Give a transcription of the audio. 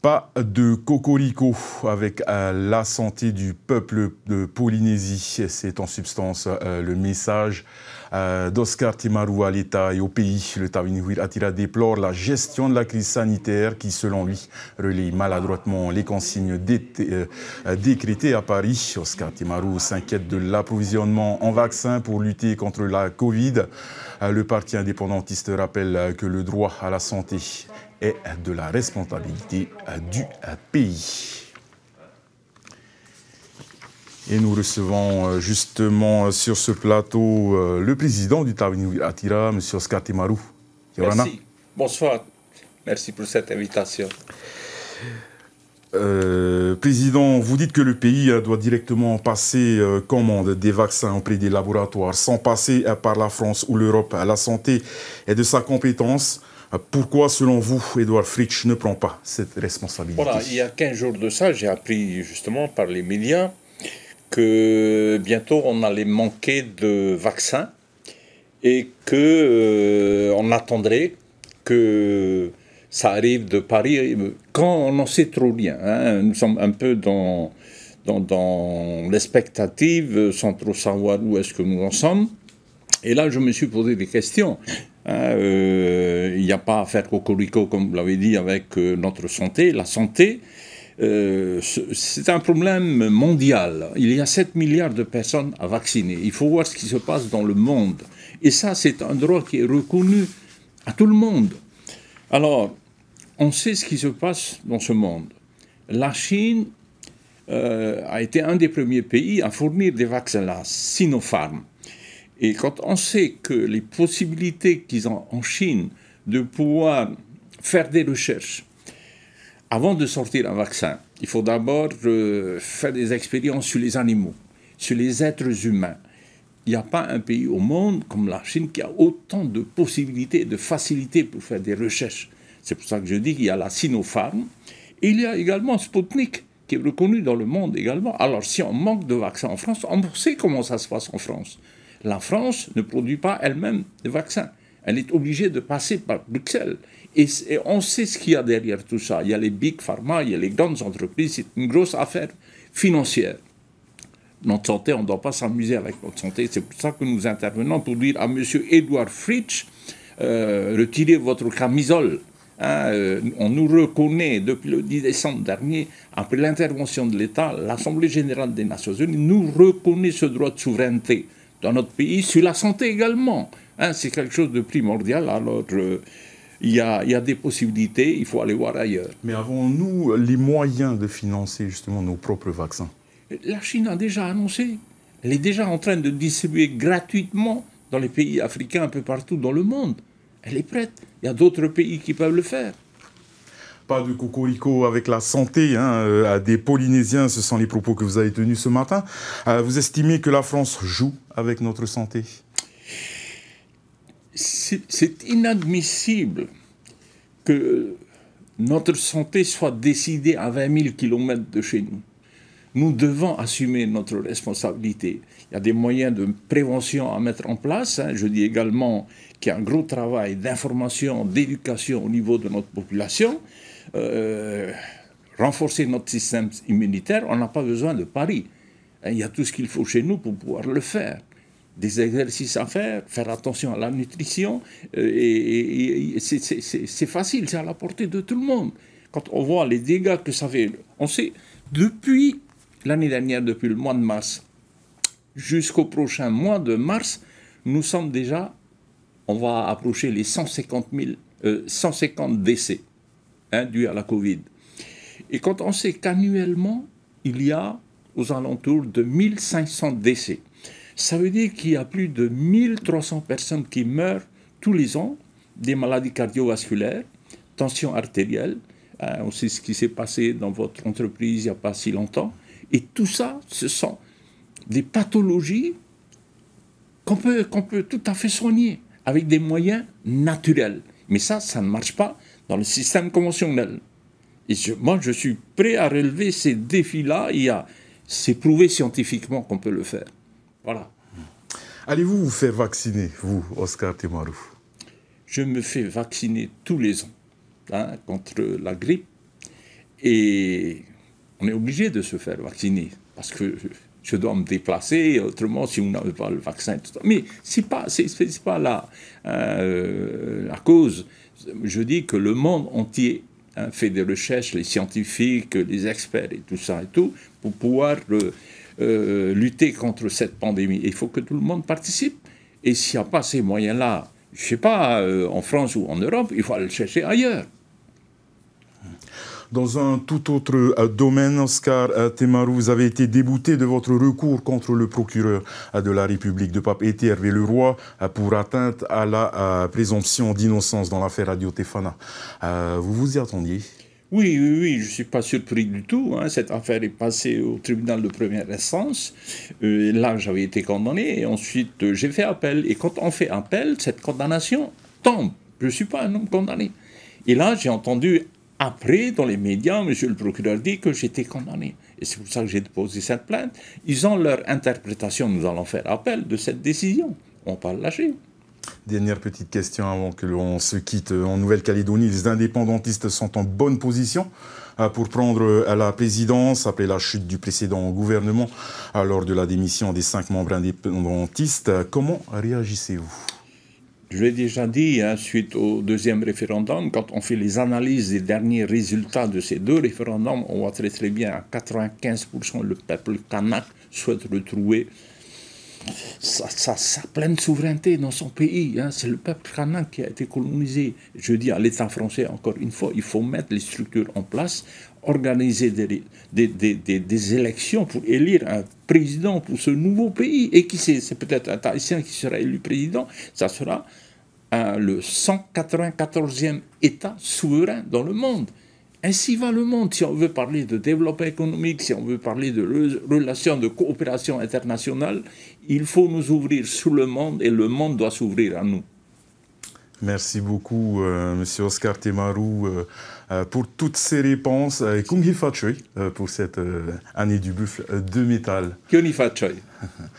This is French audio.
Pas de cocorico avec euh, la santé du peuple de Polynésie. C'est en substance euh, le message euh, d'Oscar Timaru à l'État et au pays. Le Tawinuir Atira déplore la gestion de la crise sanitaire qui, selon lui, relie maladroitement les consignes décrétées à Paris. Oscar Timaru s'inquiète de l'approvisionnement en vaccins pour lutter contre la Covid. le parti indépendantiste rappelle que le droit à la santé et de la responsabilité euh, du euh, pays. Et nous recevons euh, justement sur ce plateau le président du Tawini Atira, M. Temaru. Merci. Bonsoir. Merci pour cette invitation. président, vous dites que le pays doit directement passer commande des vaccins auprès des laboratoires, sans passer par la France ou l'Europe. La santé est de sa compétence. Pourquoi, selon vous, Edouard Fritsch ne prend pas cette responsabilité Voilà, il y a 15 jours de ça, j'ai appris justement par les médias que bientôt on allait manquer de vaccins et que euh, on attendrait que ça arrive de Paris euh, quand on en sait trop rien. Hein, nous sommes un peu dans, dans, dans l'expectative sans trop savoir où est-ce que nous en sommes. Et là, je me suis posé des questions. Hein, euh, il n'y a pas à faire cocorico, comme vous l'avez dit, avec euh, notre santé. La santé, euh, c'est un problème mondial. Il y a 7 milliards de personnes à vacciner. Il faut voir ce qui se passe dans le monde. Et ça, c'est un droit qui est reconnu à tout le monde. Alors, on sait ce qui se passe dans ce monde. La Chine a été un des premiers pays à fournir des vaccins, la Sinopharm. Et quand on sait que les possibilités qu'ils ont en Chine de pouvoir faire des recherches, avant de sortir un vaccin, il faut d'abord euh, faire des expériences sur les animaux, sur les êtres humains. Il n'y a pas un pays au monde comme la Chine qui a autant de possibilités de facilités pour faire des recherches. C'est pour ça que je dis qu'il y a la Sinopharm. il y a également Sputnik, qui est reconnu dans le monde également. Alors si on manque de vaccins en France, on sait comment ça se passe en France. La France ne produit pas elle-même de vaccins. Elle est obligée de passer par Bruxelles. Et, on sait ce qu'il y a derrière tout ça. Il y a les big pharma, il y a les grandes entreprises. C'est une grosse affaire financière. Notre santé, on ne doit pas s'amuser avec notre santé. C'est pour ça que nous intervenons pour dire à M. Edouard Fritsch, euh, retirez votre camisole. Hein, euh, on nous reconnaît depuis le 10 décembre dernier, après l'intervention de l'État, l'Assemblée générale des Nations Unies nous reconnaît ce droit de souveraineté dans notre pays, sur la santé également. Hein. c'est quelque chose de primordial. Hein. Alors, il, y a, il y, a, des possibilités, il faut aller voir ailleurs. Mais avons-nous les moyens de financer justement nos propres vaccins La Chine a déjà annoncé. Elle est déjà en train de distribuer gratuitement dans les pays africains un peu partout dans le monde. Elle est prête. Il y a d'autres pays qui peuvent le faire pas de cocorico avec la santé hein, euh, à des Polynésiens, ce sont les propos que vous avez tenus ce matin. Euh, vous estimez que la France joue avec notre santé C'est inadmissible que notre santé soit décidée à 20 000 km de chez nous. Nous devons assumer notre responsabilité. Il y a des moyens de prévention à mettre en place. Hein. Je dis également qu'il y a un gros travail d'information, d'éducation au niveau de notre population. Euh, renforcer notre système immunitaire, on n'a pas besoin de Paris. Hein, il y a tout ce qu'il faut chez nous pour pouvoir le faire. Des exercices à faire, faire attention à la nutrition, euh, et, c'est facile, c'est à la portée de tout le monde. Quand on voit les dégâts que ça fait, on sait, depuis l'année dernière, depuis le mois de mars, jusqu'au prochain mois de mars, nous sommes déjà, on va approcher les 150, 000, 150 décès hein, à la Covid. Et quand on sait qu'annuellement, il y a aux alentours de 1500 décès, ça veut dire qu'il y a plus de 1300 personnes qui meurent tous les ans des maladies cardiovasculaires, tension artérielle, hein, on sait ce qui s'est passé dans votre entreprise il n'y a pas si longtemps, et tout ça, ce sont des pathologies qu'on peut, qu'on peut tout à fait soigner avec des moyens naturels. Mais ça, ça ne marche pas dans le système conventionnel. Et moi, je suis prêt à relever ces défis-là et à s'éprouver scientifiquement qu'on peut le faire. Voilà. Allez-vous vous faire vacciner, vous, Oscar Temaru Je me fais vacciner tous les ans hein, contre la grippe. Et on est obligé de se faire vacciner parce que je dois me déplacer, autrement, si on n'avait pas le vaccin, Mais ce n'est pas, pas la euh, cause je dis que le monde entier hein, fait des recherches, les scientifiques, les experts et tout ça et tout, pour pouvoir euh, euh, lutter contre cette pandémie. Il faut que tout le monde participe. Et s'il n'y a pas ces moyens-là, je ne sais pas, euh, en France ou en Europe, il faut le chercher ailleurs. Dans un tout autre euh, domaine, Oscar euh, Temaru, vous avez été débouté de votre recours contre le procureur euh, de la République de Pape et Hervé Leroy pour atteinte à la présomption d'innocence dans l'affaire Radio Tefana. Vous vous y attendiez oui, oui, oui, je ne suis pas surpris du tout. Hein. Cette affaire est passée au tribunal de première instance. là, j'avais été condamné et ensuite j'ai fait appel. Et quand on fait appel, cette condamnation tombe. Je ne suis pas un homme condamné. Et là, j'ai entendu après, dans les médias, M. le procureur dit que j'étais condamné. Et c'est pour ça que j'ai déposé cette plainte. Ils ont leur interprétation, nous allons faire appel de cette décision. On parle lâcher. Dernière petite question avant que l'on se quitte. En Nouvelle-Calédonie, les indépendantistes sont en bonne position euh, pour prendre euh, la présidence après la chute du précédent gouvernement euh, lors de la démission des cinq membres indépendantistes. Comment réagissez-vous je l'ai déjà dit, hein, suite au deuxième référendum, quand on fait les analyses des derniers résultats de ces deux référendums, on voit très très bien à 95% le peuple kanak souhaite retrouver sa, sa, pleine souveraineté dans son pays. Hein. C'est le peuple canin qui a été colonisé. Je dis à l'État français, encore une fois, il faut mettre les structures en place, organiser des, élections pour élire un président pour ce nouveau pays. Et qui sait, c'est peut-être un Tahitien qui sera élu président. Ça sera hein, le 194e État souverain dans le monde. Ainsi va le monde. Si on veut parler de développement économique, si on veut parler de relations de coopération internationale, il faut nous ouvrir sur le monde et le monde doit s'ouvrir à nous. Merci beaucoup, M. Euh, Monsieur Oscar Temarou, euh, euh, pour toutes ces réponses. Et Kungi Fachoy, pour cette année du buffle de métal. Kungi Fachoy.